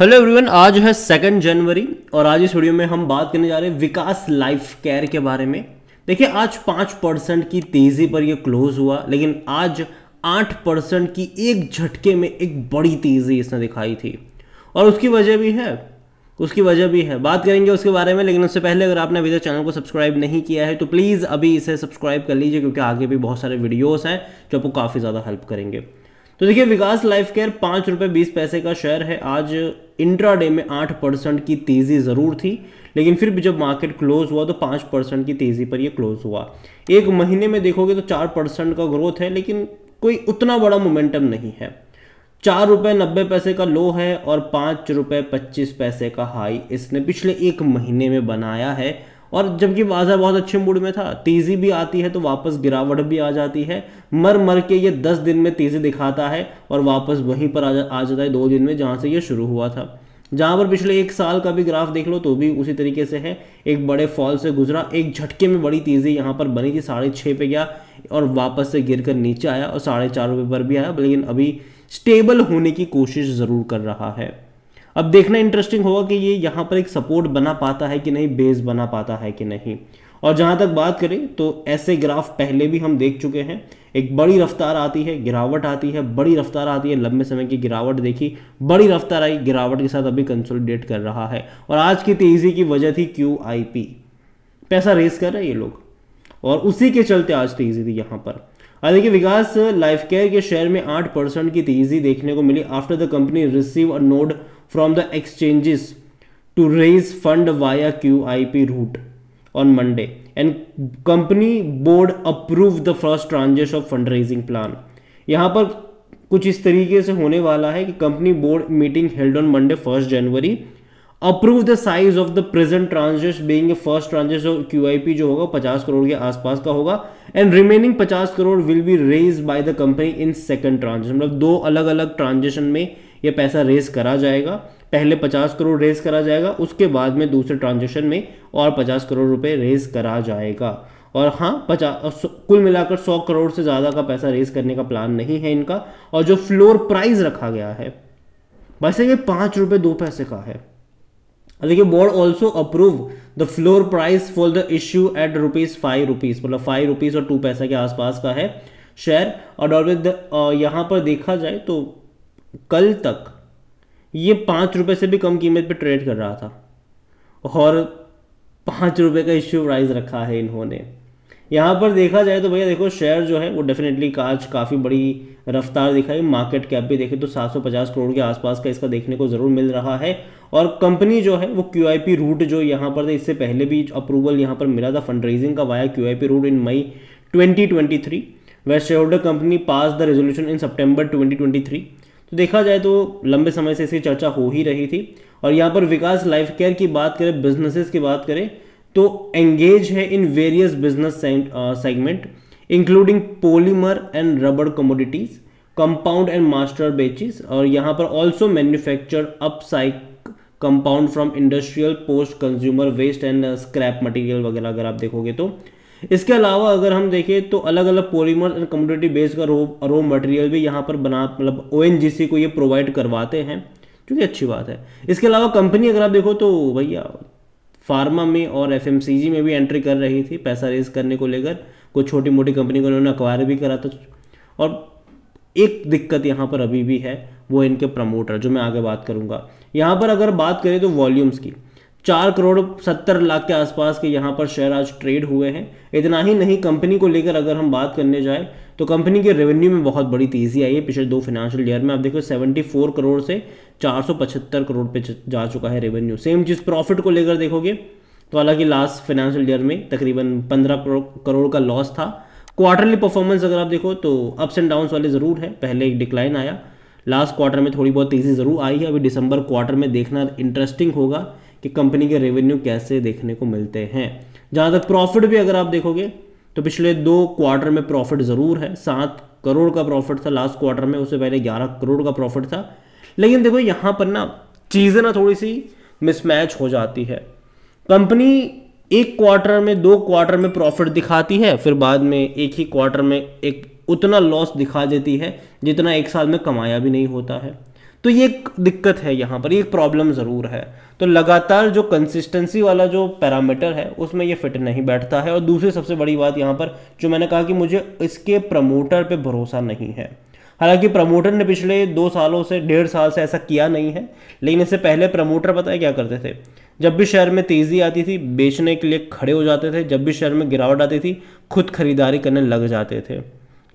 hello everyone आज है second जनवरी और आज इस वीडियो में हम बात करने जा रहे हैं विकास लाइफ केयर के बारे में देखिए आज पाँच परसेंट की तेज़ी पर यह क्लोज हुआ लेकिन आज आठ परसेंट की एक झटके में एक बड़ी तेज़ी इसने दिखाई थी और उसकी वजह भी है उसकी वजह भी है बात करेंगे उसके बारे में लेकिन उससे पहले अगर आपने अभी तक चैनल को सब्सक्राइब नहीं किया है तो प्लीज़ अभी इसे सब्सक्राइब कर लीजिए क्योंकि आगे भी बहुत सारे वीडियोस हैं जो आपको काफ़ी ज़्यादा हेल्प करेंगे तो देखिए विकास लाइफ केयर पाँच रुपये बीस पैसे का शेयर है आज इंट्राडे में आठ परसेंट की तेज़ी ज़रूर थी लेकिन फिर भी जब मार्केट क्लोज हुआ तो पाँच परसेंट की तेज़ी पर ये क्लोज हुआ एक महीने में देखोगे तो चार परसेंट का ग्रोथ है लेकिन कोई उतना बड़ा मोमेंटम नहीं है चार रुपये नब्बे पैसे का लो है और पाँच रुपये पच्चीस पैसे का हाई इसने पिछले एक महीने में बनाया है और जबकि बाजार बहुत अच्छे मूड में था तेज़ी भी आती है तो वापस गिरावट भी आ जाती है मर मर के ये दस दिन में तेज़ी दिखाता है और वापस वहीं पर आ, जा, आ जाता है दो दिन में जहाँ से ये शुरू हुआ था जहाँ पर पिछले एक साल का भी ग्राफ देख लो तो भी उसी तरीके से है एक बड़े फॉल से गुजरा एक झटके में बड़ी तेज़ी यहाँ पर बनी थी साढ़े छः पे गया और वापस से गिर कर नीचे आया और साढ़े चार रुपये पर भी आया लेकिन अभी स्टेबल होने की कोशिश ज़रूर कर रहा है अब देखना इंटरेस्टिंग होगा कि ये यहाँ पर एक सपोर्ट बना पाता है कि नहीं बेस बना पाता है कि नहीं और जहाँ तक बात करें तो ऐसे ग्राफ पहले भी हम देख चुके हैं एक बड़ी रफ्तार आती है गिरावट आती है बड़ी रफ्तार आती है लंबे समय की गिरावट देखी बड़ी रफ्तार आई गिरावट के साथ अभी कंसोलिडेट कर रहा है और आज की तेज़ी की वजह थी क्यू पैसा रेस कर रहे हैं ये लोग और उसी के चलते आज तेज़ी थी यहाँ पर हाँ, देखिए विकास लाइफ केयर के शेयर में आठ परसेंट की तेजी देखने को मिली after the company receive a nod from the exchanges to raise fund via Q I P route on Monday and company board approve the first transaction of fund raising plan यहाँ पर कुछ इस तरीके से होने वाला है कि company board meeting held on Monday first January approve the size of the present transaction being first I P जो होगा पचास करोड़ के आसपास का होगा एंड रिमेनिंग पचास crore will be raise by the company in second transaction मतलब दो अलग अलग ट्रांजेक्शन में यह पैसा रेज करा जाएगा पहले पचास करोड़ रेज करा जाएगा उसके बाद में दूसरे ट्रांजेक्शन में और पचास करोड़ रुपए रेज करा जाएगा और हाँ पचास कुल मिलाकर सौ करोड़ से ज़्यादा का पैसा रेज करने का प्लान नहीं है इनका और जो फ्लोर प्राइस रखा गया है वैसे ये पाँच रुपये दो पैसे का है देखिए board also approve the floor price for the issue at rupees five rupees मतलब फाइव रुपीज और टू पैसा के आसपास का है शेयर और विद यहाँ पर देखा जाए तो कल तक ये पाँच रुपए से भी कम कीमत पे ट्रेड कर रहा था और पांच रुपए का इश्यू प्राइस रखा है इन्होंने यहाँ पर देखा जाए तो भैया देखो शेयर जो है वो डेफिनेटली आज काफ़ी बड़ी रफ्तार दिखाई मार्केट कैप भी देखें तो 750 करोड़ के आसपास का इसका देखने को ज़रूर मिल रहा है और कंपनी जो है वो क्यू रूट जो यहाँ पर था इससे पहले भी अप्रूवल यहाँ पर मिला था फंड रेजिंग का via Q route in May twenty west share holder company pass the resolution in twenty three तो देखा जाए तो लंबे समय से इसकी चर्चा हो ही रही थी और यहाँ पर विकास लाइफ केयर की बात करें बिजनेसेस की बात करें तो एंगेज है in various business segment including polymer and rubber commodities compound and master batches और यहाँ पर also manufacture upcycle compound from industrial post consumer waste and scrap material वगैरह अगर आप देखोगे तो इसके अलावा अगर हम देखें तो अलग अलग पोलीमर एंड कम्युनिटी बेस का रो रो मटेरियल भी यहाँ पर बना मतलब ओ को ये प्रोवाइड करवाते हैं जो कि अच्छी बात है इसके अलावा कंपनी अगर आप देखो तो भैया फार्मा में और एफ में भी एंट्री कर रही थी पैसा रेज करने को लेकर कुछ छोटी मोटी कंपनी को उन्होंने अक्वायर भी करा था और एक दिक्कत यहाँ पर अभी भी है वो इनके प्रमोटर जो मैं आगे बात करूँगा यहाँ पर अगर बात करें तो वॉल्यूम्स की चार करोड़ सत्तर लाख के आसपास के यहाँ पर शेयर आज ट्रेड हुए हैं इतना ही नहीं कंपनी को लेकर अगर हम बात करने जाए तो कंपनी के रेवेन्यू में बहुत बड़ी तेज़ी आई है पिछले दो फाइनेंशियल ईयर में आप देखो 74 करोड़ से 475 करोड़ पे जा चुका है रेवेन्यू सेम चीज़ प्रॉफिट को लेकर देखोगे तो हालांकि लास्ट फाइनेंशियल ईयर में तकरीबन पंद्रह करोड़ का लॉस था क्वार्टरली परफॉर्मेंस अगर आप देखो तो अप्स एंड डाउन्स वाले ज़रूर है पहले एक डिक्लाइन आया लास्ट क्वार्टर में थोड़ी बहुत तेज़ी ज़रूर आई है अभी दिसंबर क्वार्टर में देखना इंटरेस्टिंग होगा कि कंपनी के रेवेन्यू कैसे देखने को मिलते हैं जहां तक प्रॉफिट भी अगर आप देखोगे तो पिछले दो क्वार्टर में प्रॉफिट ज़रूर है सात करोड़ का प्रॉफिट था लास्ट क्वार्टर में उससे पहले ग्यारह करोड़ का प्रॉफिट था लेकिन देखो यहां पर ना चीज़ें ना थोड़ी सी मिसमैच हो जाती है कंपनी एक क्वार्टर में दो क्वार्टर में प्रॉफिट दिखाती है फिर बाद में एक ही क्वार्टर में एक उतना लॉस दिखा देती है जितना एक साल में कमाया भी नहीं होता है तो ये एक दिक्कत है यहाँ पर ये एक प्रॉब्लम ज़रूर है तो लगातार जो कंसिस्टेंसी वाला जो पैरामीटर है उसमें ये फिट नहीं बैठता है और दूसरी सबसे बड़ी बात यहाँ पर जो मैंने कहा कि मुझे इसके प्रमोटर पे भरोसा नहीं है हालांकि प्रमोटर ने पिछले दो सालों से डेढ़ साल से ऐसा किया नहीं है लेकिन इससे पहले प्रमोटर पता है क्या करते थे जब भी शहर में तेज़ी आती थी बेचने के लिए खड़े हो जाते थे जब भी शहर में गिरावट आती थी खुद खरीदारी करने लग जाते थे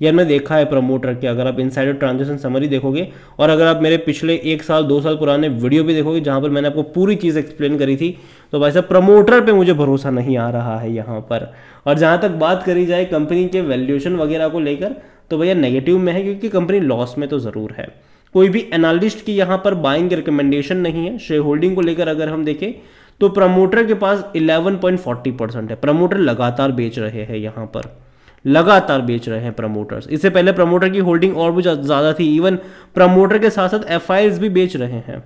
ये हमने देखा है प्रमोटर के अगर आप इनसाइडर ट्रांजेक्शन समरी देखोगे और अगर आप मेरे पिछले एक साल दो साल पुराने वीडियो भी देखोगे जहाँ पर मैंने आपको पूरी चीज़ एक्सप्लेन करी थी तो भाई साहब प्रमोटर पे मुझे भरोसा नहीं आ रहा है यहाँ पर और जहाँ तक बात करी जाए कंपनी के वैल्यूएशन वगैरह को लेकर तो भैया नेगेटिव में है क्योंकि कंपनी लॉस में तो ज़रूर है कोई भी एनालिस्ट की यहाँ पर बाइंग रिकमेंडेशन नहीं है शेयर होल्डिंग को लेकर अगर हम देखें तो प्रमोटर के पास 11.40 परसेंट है प्रमोटर लगातार बेच रहे हैं यहाँ पर लगातार बेच रहे हैं प्रमोटर्स इससे पहले प्रमोटर की होल्डिंग और भी ज़्यादा थी इवन प्रमोटर के साथ साथ एफ भी बेच रहे हैं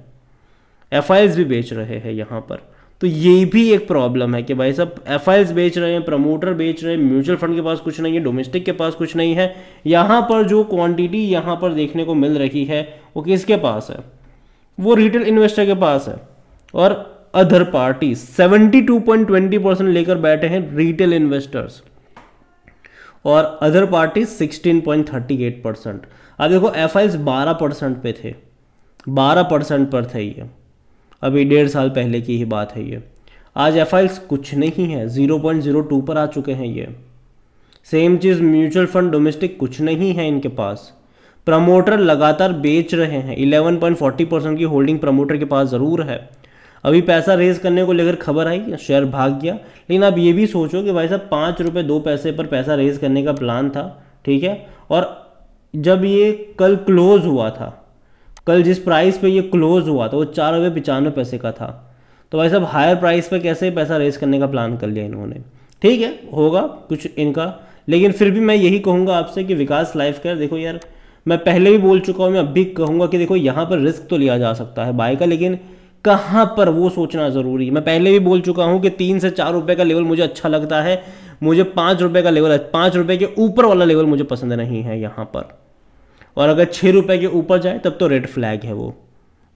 एफ भी बेच रहे हैं यहाँ पर तो ये भी एक प्रॉब्लम है कि भाई साहब एफ बेच रहे हैं प्रमोटर बेच रहे हैं म्यूचुअल फंड के पास कुछ नहीं है डोमेस्टिक के पास कुछ नहीं है यहाँ पर जो क्वांटिटी यहाँ पर देखने को मिल रही है वो किसके पास है वो रिटेल इन्वेस्टर के पास है और अदर पार्टी 72.20 परसेंट लेकर बैठे हैं रिटेल इन्वेस्टर्स और अदर पार्टी 16.38 परसेंट अब देखो एफ आई बारह परसेंट पे थे बारह परसेंट पर थे ये अभी डेढ़ साल पहले की ही बात है ये आज एफ कुछ नहीं है 0.02 पर आ चुके हैं ये सेम चीज़ म्यूचुअल फंड डोमेस्टिक कुछ नहीं है इनके पास प्रमोटर लगातार बेच रहे हैं 11.40 परसेंट की होल्डिंग प्रमोटर के पास ज़रूर है अभी पैसा रेज करने को लेकर खबर आई शेयर भाग गया लेकिन आप ये भी सोचो कि भाई साहब पाँच रुपये दो पैसे पर पैसा रेज करने का प्लान था ठीक है और जब ये कल क्लोज़ हुआ था कल जिस प्राइस पे ये क्लोज़ हुआ था वो चार रुपये पचानवे पैसे का था तो भाई साहब हायर प्राइस पे कैसे पैसा रेज करने का प्लान कर लिया इन्होंने ठीक है होगा कुछ इनका लेकिन फिर भी मैं यही कहूँगा आपसे कि विकास लाइफ केयर देखो यार मैं पहले भी बोल चुका हूँ मैं अब भी कहूँगा कि देखो यहाँ पर रिस्क तो लिया जा सकता है बाय का लेकिन कहाँ पर वो सोचना ज़रूरी है मैं पहले भी बोल चुका हूँ कि तीन से चार रुपये का लेवल मुझे अच्छा लगता है मुझे पाँच रुपये का लेवल पाँच रुपये के ऊपर वाला लेवल मुझे पसंद नहीं है यहाँ पर और अगर छः रुपये के ऊपर जाए तब तो रेड फ्लैग है वो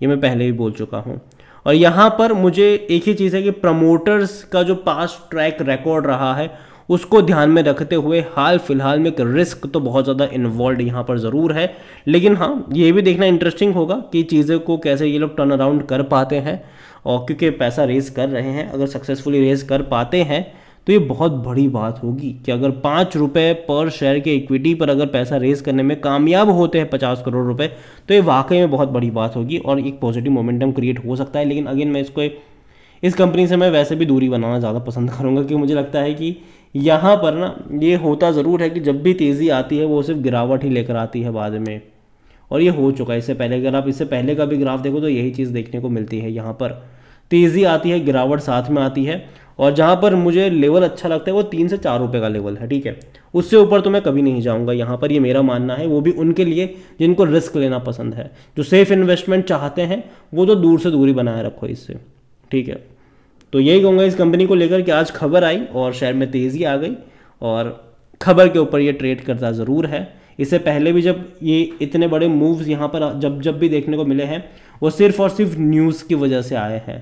ये मैं पहले भी बोल चुका हूँ और यहाँ पर मुझे एक ही चीज़ है कि प्रमोटर्स का जो पास ट्रैक रिकॉर्ड रहा है उसको ध्यान में रखते हुए हाल फिलहाल में एक रिस्क तो बहुत ज़्यादा इन्वॉल्व यहाँ पर ज़रूर है लेकिन हाँ ये भी देखना इंटरेस्टिंग होगा कि चीज़ों को कैसे ये लोग टर्न अराउंड कर पाते हैं और क्योंकि पैसा रेज कर रहे हैं अगर सक्सेसफुली रेज कर पाते हैं तो ये बहुत बड़ी बात होगी कि अगर पाँच रुपये पर शेयर के इक्विटी पर अगर पैसा रेज करने में कामयाब होते हैं पचास करोड़ रुपए तो ये वाकई में बहुत बड़ी बात होगी और एक पॉजिटिव मोमेंटम क्रिएट हो सकता है लेकिन अगेन मैं इसको इस कंपनी से मैं वैसे भी दूरी बनाना ज़्यादा पसंद करूँगा क्योंकि मुझे लगता है कि यहाँ पर ना ये होता ज़रूर है कि जब भी तेज़ी आती है वो सिर्फ गिरावट ही लेकर आती है बाद में और ये हो चुका है इससे पहले अगर आप इससे पहले का भी ग्राफ देखो तो यही चीज़ देखने को मिलती है यहाँ पर तेज़ी आती है गिरावट साथ में आती है और जहाँ पर मुझे लेवल अच्छा लगता है वो तीन से चार रुपये का लेवल है ठीक है उससे ऊपर तो मैं कभी नहीं जाऊँगा यहाँ पर ये मेरा मानना है वो भी उनके लिए जिनको रिस्क लेना पसंद है जो सेफ़ इन्वेस्टमेंट चाहते हैं वो तो दूर से दूरी बनाए रखो इससे ठीक है तो यही कहूँगा इस कंपनी को लेकर कि आज खबर आई और शेयर में तेज़ी आ गई और खबर के ऊपर ये ट्रेड करता ज़रूर है इससे पहले भी जब ये इतने बड़े मूव्स यहाँ पर जब जब भी देखने को मिले हैं वो सिर्फ और सिर्फ न्यूज़ की वजह से आए हैं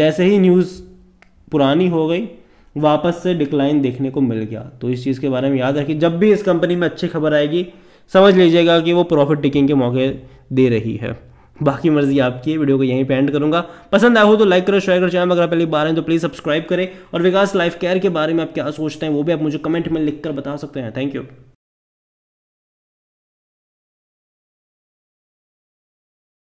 जैसे ही न्यूज़ पुरानी हो गई वापस से डिक्लाइन देखने को मिल गया तो इस चीज़ के बारे में याद रखिए जब भी इस कंपनी में अच्छी खबर आएगी समझ लीजिएगा कि वो प्रॉफिट टेकिंग के मौके दे रही है बाकी मर्जी आपकी है वीडियो को यहीं पे एंड करूंगा पसंद आया हो तो लाइक करो शेयर करो चैनल अगर आप पहले बार हैं तो प्लीज़ सब्सक्राइब करें और विकास लाइफ केयर के बारे में आप क्या सोचते हैं वो भी आप मुझे कमेंट में लिखकर बता सकते हैं थैंक यू